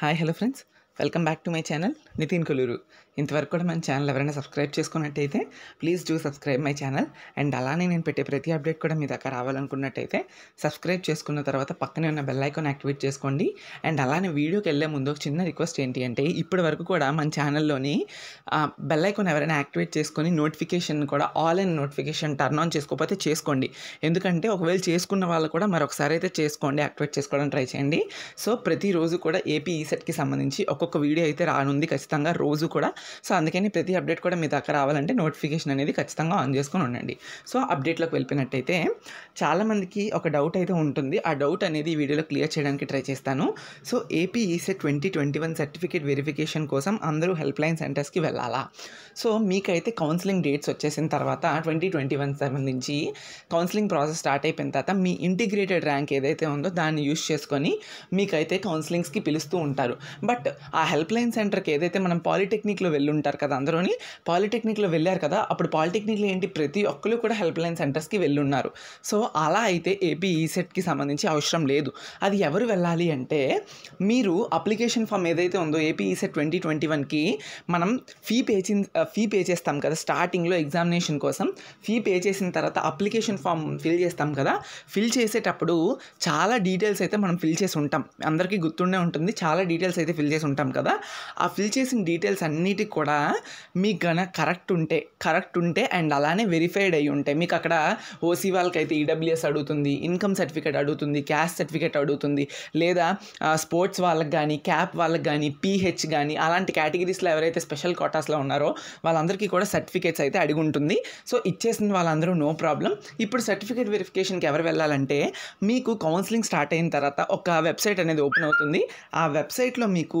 Hi, hello friends. Welcome back to my channel Nitin Kuluru ఇంతవరకు కూడా మన ఛానల్ ఎవరైనా సబ్స్క్రైబ్ చేసుకున్నట్టయితే please do subscribe my channel and అలానే నేను పెట్టే ప్రతి అప్డేట్ కూడా మీ దగ్గర రావాలనుకున్నట్టయితే సబ్స్క్రైబ్ చేసుకున్న తర్వాత పక్కనే ఉన్న బెల్ యాక్టివేట్ చేసుకోండి అండ్ అలానే వీడియోకి వెళ్ళే ముందు ఒక చిన్న రిక్వెస్ట్ ఏంటి అంటే ఇప్పటి వరకు కూడా మన ఛానల్లోని బెల్లైకాన్ ఎవరైనా యాక్టివేట్ చేసుకొని నోటిఫికేషన్ కూడా all and notification turn on చేసుకోకపోతే చేసుకోండి ఎందుకంటే ఒకవేళ చేసుకున్న వాళ్ళు కూడా మరొకసారి అయితే చేసుకోండి యాక్టివేట్ చేసుకోవడానికి ట్రై చేయండి సో ప్రతిరోజు కూడా ఏపీ ఈసెట్కి e సంబంధించి ఒక ఒక్కొక్క వీడియో అయితే రానుంది ఖచ్చితంగా రోజు కూడా సో అందుకని ప్రతి అప్డేట్ కూడా మీ దాకా రావాలంటే నోటిఫికేషన్ అనేది ఖచ్చితంగా ఆన్ చేసుకొని ఉండండి సో అప్డేట్లోకి వెళ్ళిపోయినట్టయితే చాలామందికి ఒక డౌట్ అయితే ఉంటుంది ఆ డౌట్ అనేది వీడియోలో క్లియర్ చేయడానికి ట్రై చేస్తాను so AP twenty twenty one certificate verification కోసం అందరూ హెల్ప్ లైన్ సెంటర్స్కి వెళ్ళాలా సో మీకైతే కౌన్సిలింగ్ డేట్స్ వచ్చేసిన తర్వాత ట్వంటీ ట్వంటీ వన్ సంబంధించి కౌన్సిలింగ్ ప్రాసెస్ స్టార్ట్ అయిపోయిన తర్వాత మీ ఇంటిగ్రేటెడ్ ర్యాంక్ ఏదైతే ఉందో దాన్ని యూస్ చేసుకొని మీకైతే కౌన్సిలింగ్స్కి పిలుస్తూ ఉంటారు బట్ ఆ హెల్ప్ లైన్ సెంటర్కి ఏదైతే మనం పాలిటెక్నిక్లో వెళ్ళుంటారు కదా అందరూని పాలిటెక్నిక్లో వెళ్ళారు కదా అప్పుడు పాలిటెక్నిక్లో ఏంటి ప్రతి ఒక్కరు కూడా హెల్ప్ లైన్ సెంటర్స్కి వెళ్ళున్నారు సో అలా అయితే ఏపీ సెట్కి సంబంధించి అవసరం లేదు అది ఎవరు వెళ్ళాలి అంటే మీరు అప్లికేషన్ ఫామ్ ఏదైతే ఉందో ఏపీ సెట్ ట్వంటీ ట్వంటీ వన్కి మనం ఫీ పే ఫీ పే చేస్తాం కదా స్టార్టింగ్లో ఎగ్జామినేషన్ కోసం ఫీ పే చేసిన తర్వాత అప్లికేషన్ ఫామ్ ఫిల్ చేస్తాం కదా ఫిల్ చేసేటప్పుడు చాలా డీటెయిల్స్ అయితే మనం ఫిల్ చేసి ఉంటాం అందరికీ గుర్తుండే ఉంటుంది చాలా డీటెయిల్స్ అయితే ఫిల్ చేసి ఉంటాం అనుకుంటాం కదా ఆ ఫిల్ చేసిన డీటెయిల్స్ అన్నిటికి కూడా మీకు గన కరెక్ట్ ఉంటే కరెక్ట్ ఉంటే అండ్ అలానే వెరిఫైడ్ అయ్యి ఉంటాయి మీకు అక్కడ ఓసీ వాళ్ళకైతే ఈడబ్ల్యూఎస్ e అడుగుతుంది ఇన్కమ్ సర్టిఫికేట్ అడుగుతుంది క్యాస్ట్ సర్టిఫికేట్ అడుగుతుంది లేదా స్పోర్ట్స్ వాళ్ళకి కానీ క్యాప్ వాళ్ళకి కానీ పీహెచ్ కానీ అలాంటి కేటగిరీస్లో ఎవరైతే స్పెషల్ కోటాస్లో ఉన్నారో వాళ్ళందరికీ కూడా సర్టిఫికేట్స్ అయితే అడిగి ఉంటుంది సో ఇచ్చేసిన వాళ్ళందరూ నో ప్రాబ్లం ఇప్పుడు సర్టిఫికేట్ వెరిఫికేషన్కి ఎవరు వెళ్ళాలంటే మీకు కౌన్సిలింగ్ స్టార్ట్ అయిన తర్వాత ఒక వెబ్సైట్ అనేది ఓపెన్ అవుతుంది ఆ వెబ్సైట్లో మీకు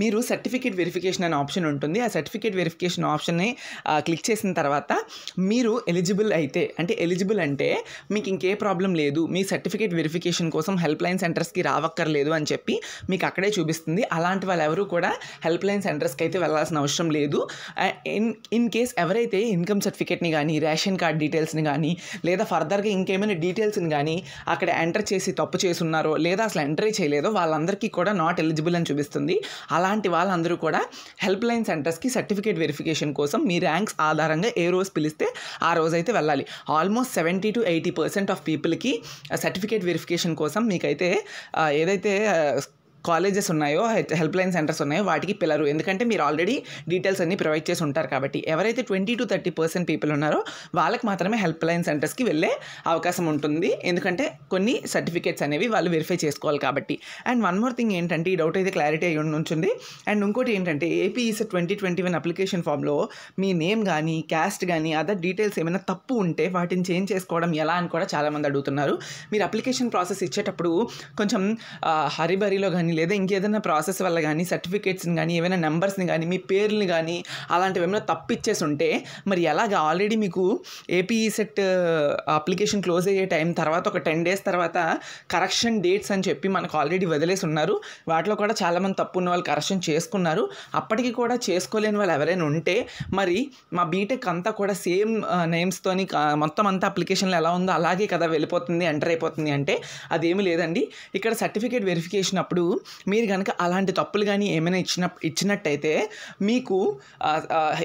మీరు సర్టిఫికేట్ వెరిఫికేషన్ అనే ఆప్షన్ ఉంటుంది ఆ సర్టిఫికేట్ వెరిఫికేషన్ ఆప్షన్ని క్లిక్ చేసిన తర్వాత మీరు ఎలిజిబుల్ అయితే అంటే ఎలిజిబుల్ అంటే మీకు ఇంకే ప్రాబ్లం లేదు మీ సర్టిఫికేట్ వెరిఫికేషన్ కోసం హెల్ప్ లైన్ సెంటర్స్కి రావక్కర్లేదు అని చెప్పి మీకు అక్కడే చూపిస్తుంది అలాంటి వాళ్ళు ఎవరు కూడా హెల్ప్ లైన్ సెంటర్స్కి అయితే వెళ్ళాల్సిన అవసరం లేదు ఇన్ ఇన్ కేస్ ఎవరైతే ఇన్కమ్ సర్టిఫికేట్ని కానీ రేషన్ కార్డ్ డీటెయిల్స్ని కానీ లేదా ఫర్దర్గా ఇంకేమైనా డీటెయిల్స్ని కానీ అక్కడ ఎంటర్ చేసి తప్పు చేసి ఉన్నారో లేదా అసలు ఎంటర్ చేయలేదో వాళ్ళందరికీ కూడా నాట్ ఎలిజిబుల్ అని చూపిస్తుంది అలాంటి వాళ్ళందరూ కూడా హెల్ప్ లైన్ సెంటర్స్కి సర్టిఫికేట్ వెరిఫికేషన్ కోసం మీ ర్యాంక్స్ ఆధారంగా ఏ రోజు పిలిస్తే ఆ రోజైతే వెళ్ళాలి almost seventy to eighty percent of పీపుల్కి సర్టిఫికేట్ వెరిఫికేషన్ కోసం మీకైతే ఏదైతే కాలేజెస్ ఉన్నాయో హెల్ప్ లైన్ సెంటర్స్ ఉన్నాయో వాటికి పిలరు ఎందుకంటే మీరు ఆల్రెడీ డీటెయిల్స్ అన్ని ప్రొవైడ్ చేసి ఉంటారు కాబట్టి ఎవరైతే twenty to thirty percent people ఉన్నారో వాళ్ళకి మాత్రమే హెల్ప్ లైన్ సెంటర్స్కి వెళ్ళే అవకాశం ఉంటుంది ఎందుకంటే కొన్ని సర్టిఫికేట్స్ అనేవి వాళ్ళు వెరిఫై చేసుకోవాలి కాబట్టి అండ్ వన్ మోర్ థింగ్ ఏంటంటే ఈ డౌట్ అయితే క్లారిటీ అయ్యి ఉంచుంది అండ్ ఇంకోటి ఏంటంటే ఏపీఈస్ ట్వంటీ ట్వంటీ వన్ అప్లికేషన్ ఫామ్లో మీ నేమ్ కానీ క్యాస్ట్ కానీ అదర్ డీటెయిల్స్ ఏమైనా తప్పు ఉంటే వాటిని చేంజ్ చేసుకోవడం ఎలా అని కూడా చాలామంది అడుగుతున్నారు మీరు అప్లికేషన్ ప్రాసెస్ ఇచ్చేటప్పుడు కొంచెం హరిబరిలో కానీ కానీ లేదా ఇంకేదైనా ప్రాసెస్ వల్ల కానీ సర్టిఫికేట్స్ని కానీ ఏమైనా నెంబర్స్ని కానీ మీ పేర్లు కానీ అలాంటివి ఏమైనా తప్పిచ్చేసి ఉంటే మరి ఎలాగ ఆల్రెడీ మీకు ఏపీఈ సెట్ అప్లికేషన్ క్లోజ్ అయ్యే టైం తర్వాత ఒక టెన్ డేస్ తర్వాత కరెక్షన్ డేట్స్ అని చెప్పి మనకు ఆల్రెడీ వదిలేసి ఉన్నారు వాటిలో కూడా చాలామంది తప్పు ఉన్న వాళ్ళు కరెక్షన్ చేసుకున్నారు అప్పటికి కూడా చేసుకోలేని వాళ్ళు ఎవరైనా ఉంటే మరి మా బీటెక్ అంతా కూడా సేమ్ నేమ్స్తోని మొత్తం అంతా అప్లికేషన్లు ఎలా ఉందో అలాగే కదా వెళ్ళిపోతుంది ఎంటర్ అయిపోతుంది అంటే అదేమి లేదండి ఇక్కడ సర్టిఫికేట్ వెరిఫికేషన్ అప్పుడు మీరు కనుక అలాంటి తప్పులు కానీ ఏమైనా ఇచ్చిన ఇచ్చినట్టయితే మీకు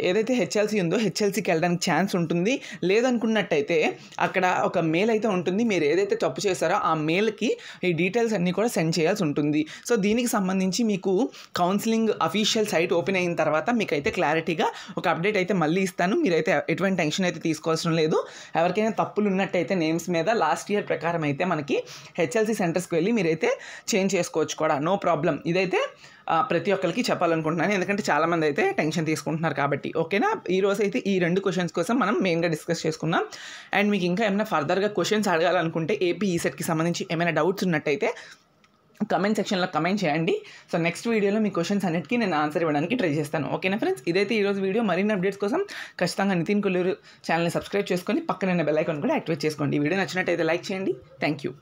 ఏదైతే హెచ్ఎల్సీ ఉందో హెచ్ఎల్సీకి వెళ్ళడానికి ఛాన్స్ ఉంటుంది లేదనుకున్నట్టయితే అక్కడ ఒక మెయిల్ అయితే ఉంటుంది మీరు ఏదైతే తప్పు చేశారో ఆ మెయిల్కి ఈ డీటెయిల్స్ అన్నీ కూడా సెండ్ చేయాల్సి ఉంటుంది సో దీనికి సంబంధించి మీకు కౌన్సిలింగ్ అఫీషియల్ సైట్ ఓపెన్ అయిన తర్వాత మీకైతే క్లారిటీగా ఒక అప్డేట్ అయితే మళ్ళీ ఇస్తాను మీరైతే ఎటువంటి టెన్షన్ అయితే తీసుకోవాల్సిన లేదు ఎవరికైనా తప్పులు ఉన్నట్టయితే నేమ్స్ మీద లాస్ట్ ఇయర్ ప్రకారం అయితే మనకి హెచ్ఎల్సీ సెంటర్స్కి వెళ్ళి మీరైతే చేంజ్ చేసుకోవచ్చు కూడా నో ప్రాబ్లం ఇదైతే ప్రతి ఒక్కరికి చెప్పాలనుకుంటున్నాను ఎందుకంటే చాలామంది అయితే టెన్షన్ తీసుకుంటున్నారు కాబట్టి ఓకేనా ఈరోజు అయితే ఈ రెండు క్వశ్చన్స్ కోసం మనం మెయిన్గా డిస్కస్ చేసుకున్నాం అండ్ మీకు ఇంకా ఏమైనా ఫర్దర్గా క్వశ్చన్స్ అడగాలనుకుంటే ఏపీ ఈసెట్కి e సంబంధించి ఏమైనా డౌట్స్ ఉన్నట్టయితే కమెంట్ సెక్షన్లో కమెంట్ చేయండి సో నెక్స్ట్ వీడియోలో మీ క్వశ్చన్స్ అన్నిటికీ నేను ఆన్సర్ ఇవ్వడానికి ట్రై చేస్తాను ఓకేనా ఫ్రెండ్స్ ఇదైతే ఈరోజు వీడియో మరిన్ని అప్డేట్స్ కోసం ఖచ్చితంగా నితిన్ కొల్లూరు ఛానల్ని సబ్స్క్రైబ్ చేసుకొని పక్కన బెల్ ఐకాన్ కూడా యాక్టివేట్ చేసుకోండి వీడియో నచ్చినట్టయితే లైక్ చేయండి థ్యాంక్ యూ